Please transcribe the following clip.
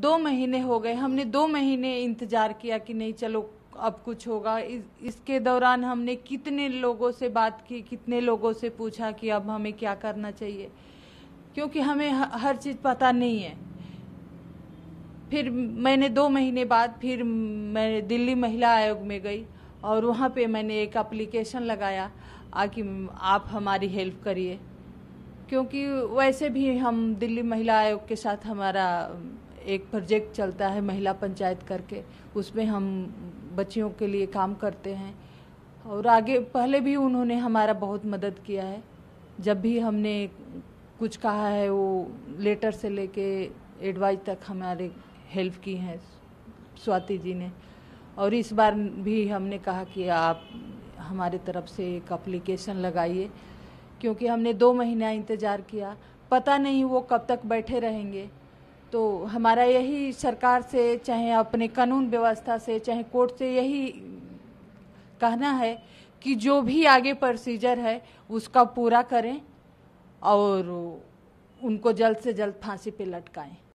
दो महीने हो गए हमने दो महीने इंतजार किया कि नहीं चलो अब कुछ होगा इस, इसके दौरान हमने कितने लोगों से बात की कितने लोगों से पूछा कि अब हमें क्या करना चाहिए क्योंकि हमें हर चीज़ पता नहीं है फिर मैंने दो महीने बाद फिर मैं दिल्ली महिला आयोग में गई और वहाँ पे मैंने एक अप्लीकेशन लगाया आकि आप हमारी हेल्प करिए क्योंकि वैसे भी हम दिल्ली महिला आयोग के साथ हमारा एक प्रोजेक्ट चलता है महिला पंचायत करके उसमें हम बच्चियों के लिए काम करते हैं और आगे पहले भी उन्होंने हमारा बहुत मदद किया है जब भी हमने कुछ कहा है वो लेटर से लेके एडवाइज तक हमारे हेल्प की हैं स्वाति जी ने और इस बार भी हमने कहा कि आप हमारे तरफ से एक अप्लीकेशन लगाइए क्योंकि हमने दो महीना इंतज़ार किया पता नहीं वो कब तक बैठे रहेंगे तो हमारा यही सरकार से चाहे अपने कानून व्यवस्था से चाहे कोर्ट से यही कहना है कि जो भी आगे प्रोसीजर है उसका पूरा करें और उनको जल्द से जल्द फांसी पे लटकाएं